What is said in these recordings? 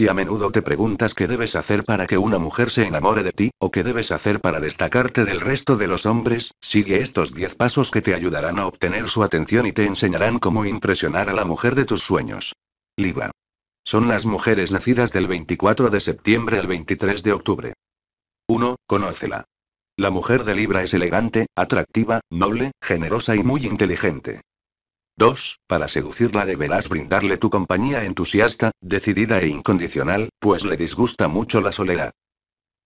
Si a menudo te preguntas qué debes hacer para que una mujer se enamore de ti, o qué debes hacer para destacarte del resto de los hombres, sigue estos 10 pasos que te ayudarán a obtener su atención y te enseñarán cómo impresionar a la mujer de tus sueños. Libra. Son las mujeres nacidas del 24 de septiembre al 23 de octubre. 1. Conócela. La mujer de Libra es elegante, atractiva, noble, generosa y muy inteligente. 2. Para seducirla deberás brindarle tu compañía entusiasta, decidida e incondicional, pues le disgusta mucho la soledad.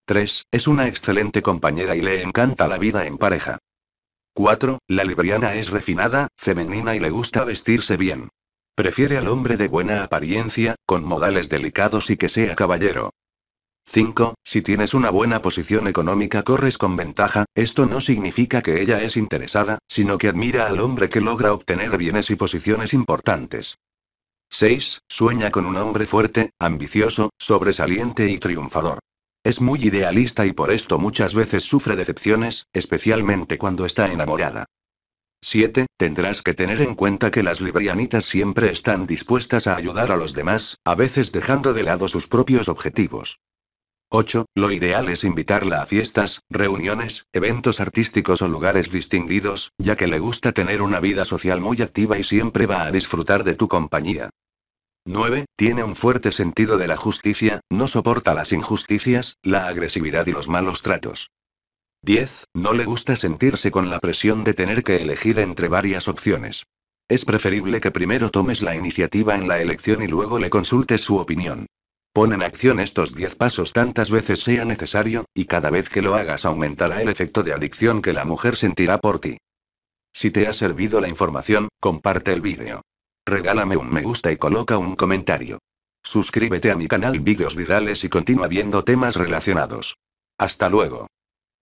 3. Es una excelente compañera y le encanta la vida en pareja. 4. La libriana es refinada, femenina y le gusta vestirse bien. Prefiere al hombre de buena apariencia, con modales delicados y que sea caballero. 5. Si tienes una buena posición económica corres con ventaja, esto no significa que ella es interesada, sino que admira al hombre que logra obtener bienes y posiciones importantes. 6. Sueña con un hombre fuerte, ambicioso, sobresaliente y triunfador. Es muy idealista y por esto muchas veces sufre decepciones, especialmente cuando está enamorada. 7. Tendrás que tener en cuenta que las librianitas siempre están dispuestas a ayudar a los demás, a veces dejando de lado sus propios objetivos. 8. Lo ideal es invitarla a fiestas, reuniones, eventos artísticos o lugares distinguidos, ya que le gusta tener una vida social muy activa y siempre va a disfrutar de tu compañía. 9. Tiene un fuerte sentido de la justicia, no soporta las injusticias, la agresividad y los malos tratos. 10. No le gusta sentirse con la presión de tener que elegir entre varias opciones. Es preferible que primero tomes la iniciativa en la elección y luego le consultes su opinión. Pon en acción estos 10 pasos tantas veces sea necesario, y cada vez que lo hagas aumentará el efecto de adicción que la mujer sentirá por ti. Si te ha servido la información, comparte el vídeo. Regálame un me gusta y coloca un comentario. Suscríbete a mi canal Vídeos Virales y continúa viendo temas relacionados. Hasta luego.